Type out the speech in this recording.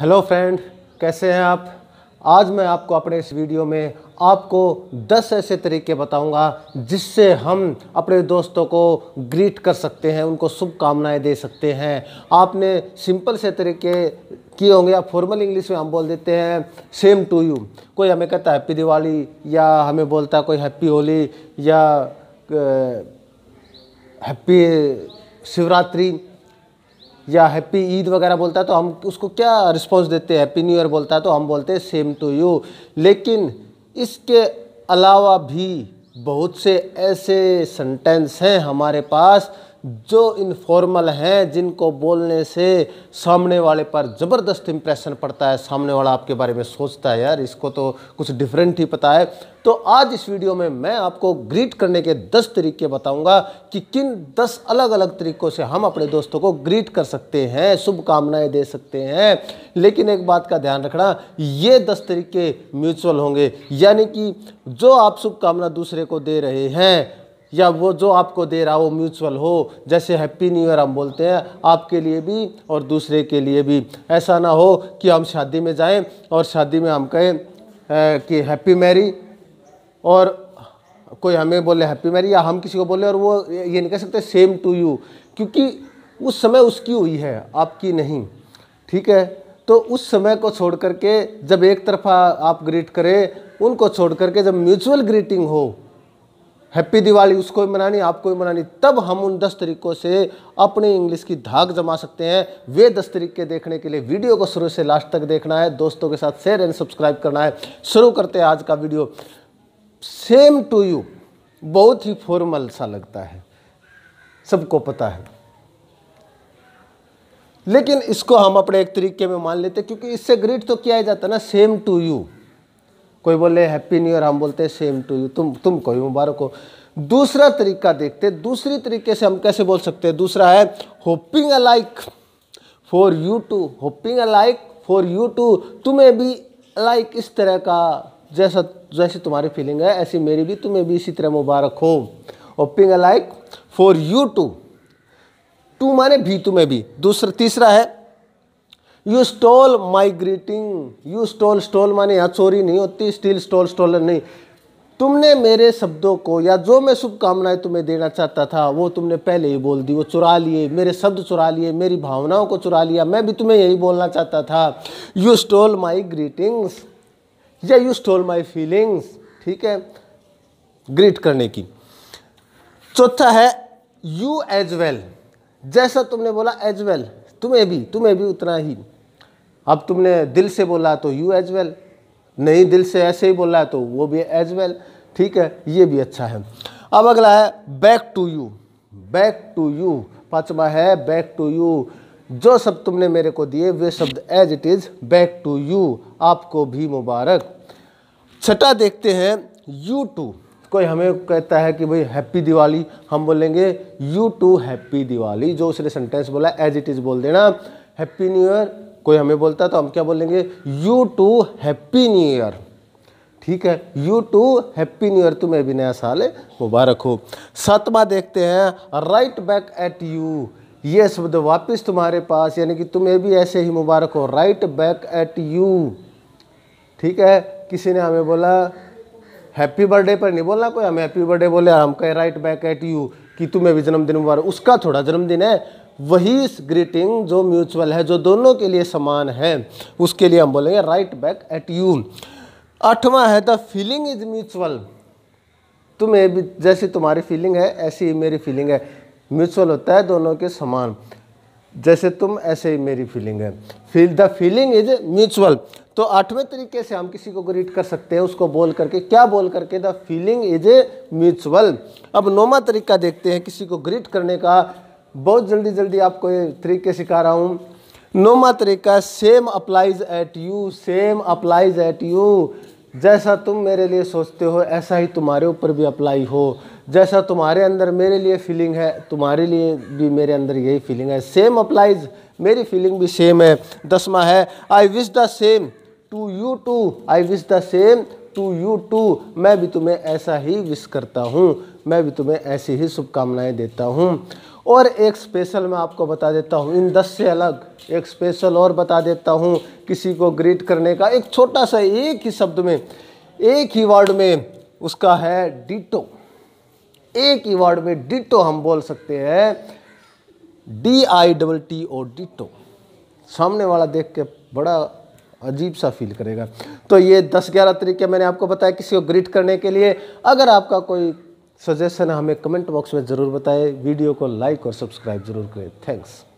hello friend कैसे हैं आप आज मैं आपको अपने इस वीडियो में आपको 10 ऐसे तरीके बताऊंगा जिससे हम अपने दोस्तों को ग्रीट कर सकते हैं उनको शुभकामनाएं दे सकते हैं आपने सिंपल से तरीके किए होंगे या फॉर्मल इंग्लिश में हम बोल देते हैं सेम टू यू कोई हमें कहता है हैप्पी दिवाली या हमें बोलता है कोई हैप्पी होली या हैप्पी शिवरात्रि या हैप्पी ईद वगैरह बोलता है तो हम उसको क्या रिस्पॉन्स देते हैं हैप्पी न्यू ईयर बोलता है तो हम बोलते हैं सेम टू यू लेकिन इसके अलावा भी बहुत से ऐसे सेंटेंस हैं हमारे पास जो इनफॉर्मल हैं जिनको बोलने से सामने वाले पर ज़बरदस्त इम्प्रेशन पड़ता है सामने वाला आपके बारे में सोचता है यार इसको तो कुछ डिफरेंट ही पता है तो आज इस वीडियो में मैं आपको ग्रीट करने के 10 तरीके बताऊंगा कि किन 10 अलग अलग तरीक़ों से हम अपने दोस्तों को ग्रीट कर सकते हैं शुभकामनाएँ दे सकते हैं लेकिन एक बात का ध्यान रखना ये दस तरीके म्यूचुअल होंगे यानी कि जो आप शुभकामना दूसरे को दे रहे हैं या वो जो आपको दे रहा हो म्यूचुअल हो जैसे हैप्पी न्यू ईयर हम बोलते हैं आपके लिए भी और दूसरे के लिए भी ऐसा ना हो कि हम शादी में जाएं और शादी में हम कहें कि हैप्पी मैरी और कोई हमें बोले हैप्पी मैरी या हम किसी को बोले और वो ये नहीं कह सकते सेम टू यू क्योंकि उस समय उसकी हुई है आपकी नहीं ठीक है तो उस समय को छोड़ करके जब एक तरफा आप ग्रीट करें उनको छोड़ करके जब म्यूचुअल ग्रीटिंग हो हैप्पी दिवाली उसको भी मनानी आपको भी मनानी तब हम उन दस तरीकों से अपनी इंग्लिश की धाक जमा सकते हैं वे दस तरीके देखने के लिए वीडियो को शुरू से लास्ट तक देखना है दोस्तों के साथ शेयर एंड सब्सक्राइब करना है शुरू करते हैं आज का वीडियो सेम टू यू बहुत ही फॉर्मल सा लगता है सबको पता है लेकिन इसको हम अपने एक तरीके में मान लेते क्योंकि इससे ग्रीट तो किया जाता ना सेम टू यू कोई बोले हैप्पी न्यू ईयर हम बोलते हैं सेम टू यू तुम तुम कोई मुबारक हो दूसरा तरीका देखते दूसरी तरीके से हम कैसे बोल सकते हैं दूसरा है hoping alike for you too hoping alike for you too तुम्हें भी लाइक इस तरह का जैसा जैसी तुम्हारी फीलिंग है ऐसी मेरी भी तुम्हें भी इसी तरह मुबारक हो hoping alike for you too too माने भी तुम्हें भी दूसरा तीसरा है you stole my greeting you stole stole माने यहाँ चोरी नहीं होती स्टील स्टोल स्टोल नहीं तुमने मेरे शब्दों को या जो मैं शुभकामनाएं तुम्हें देना चाहता था वो तुमने पहले ही बोल दी वो चुरा लिए मेरे शब्द चुरा लिए मेरी भावनाओं को चुरा लिया मैं भी तुम्हें यही बोलना चाहता था यू स्टोल माई ग्रीटिंग्स या यू स्टोल माई फीलिंग्स ठीक है ग्रीट करने की चौथा है यू एज वेल जैसा तुमने बोला एज वेल तुम्हें भी तुम्हें भी उतना ही अब तुमने दिल से बोला तो यू एज वेल नहीं दिल से ऐसे ही बोला तो वो भी एज वेल ठीक है ये भी अच्छा है अब अगला है back to you back to you पाँचवा है बैक टू यू जो शब्द तुमने मेरे को दिए वे शब्द as it is back to you आपको भी मुबारक छठा देखते हैं यू टू कोई हमें कहता है कि भाई हैप्पी दिवाली हम बोलेंगे यू टू हैप्पी दिवाली जो उसने सेंटेंस बोला एज इट इज़ बोल देना हैप्पी न्यू ईयर कोई हमें बोलता है तो हम क्या बोलेंगे you too happy new year ठीक है you too happy new year तुम्हें भी नया साल मुबारक हो सातवा देखते हैं राइट बैक एट यू ये शब्द वापस तुम्हारे पास यानी कि तुम्हें भी ऐसे ही मुबारक हो राइट बैक एट यू ठीक है किसी ने हमें बोला हैप्पी बर्थडे पर नहीं बोलना कोई हम हैप्पी बर्थडे बोले हम कहे राइट बैक एट यू कि तुम्हें भी जन्मदिन मुबारक उसका थोड़ा जन्मदिन है वही ग्रीटिंग जो म्यूचुअल है जो दोनों के लिए समान है उसके लिए हम बोलेंगे राइट बैक एट यू आठवां है द फीलिंग इज म्यूचुअल तुम्हें भी जैसी तुम्हारी फीलिंग है ऐसी ही मेरी फीलिंग है म्यूचुअल होता है दोनों के समान जैसे तुम ऐसे ही मेरी फीलिंग है feel the feeling is mutual तो आठवें तरीके से हम किसी को ग्रीट कर सकते हैं उसको बोल करके क्या बोल करके the feeling is a mutual अब नौवा तरीका देखते हैं किसी को ग्रीट करने का बहुत जल्दी जल्दी आपको ये तरीके सिखा रहा हूँ नौवा तरीका same applies at you same applies at you जैसा तुम मेरे लिए सोचते हो ऐसा ही तुम्हारे ऊपर भी अप्लाई हो जैसा तुम्हारे अंदर मेरे लिए फीलिंग है तुम्हारे लिए भी मेरे अंदर यही फीलिंग है सेम अप्लाइज मेरी फीलिंग भी सेम है दसवा है I wish the same to you too I wish the same to you too मैं भी तुम्हें ऐसा ही विश करता हूँ मैं भी तुम्हें ऐसी ही शुभकामनाएं देता हूँ और एक स्पेशल मैं आपको बता देता हूँ इन दस से अलग एक स्पेशल और बता देता हूँ किसी को ग्रीट करने का एक छोटा सा एक ही शब्द में एक ही वर्ड में उसका है डिटो एक ही वर्ड में डिटो हम बोल सकते हैं D I double T O ditto सामने वाला देख के बड़ा अजीब सा फील करेगा तो ये दस ग्यारह तरीके मैंने आपको बताया किसी को ग्रीट करने के लिए अगर आपका कोई सजेशन हमें कमेंट बॉक्स में ज़रूर बताएं वीडियो को लाइक और सब्सक्राइब ज़रूर करें थैंक्स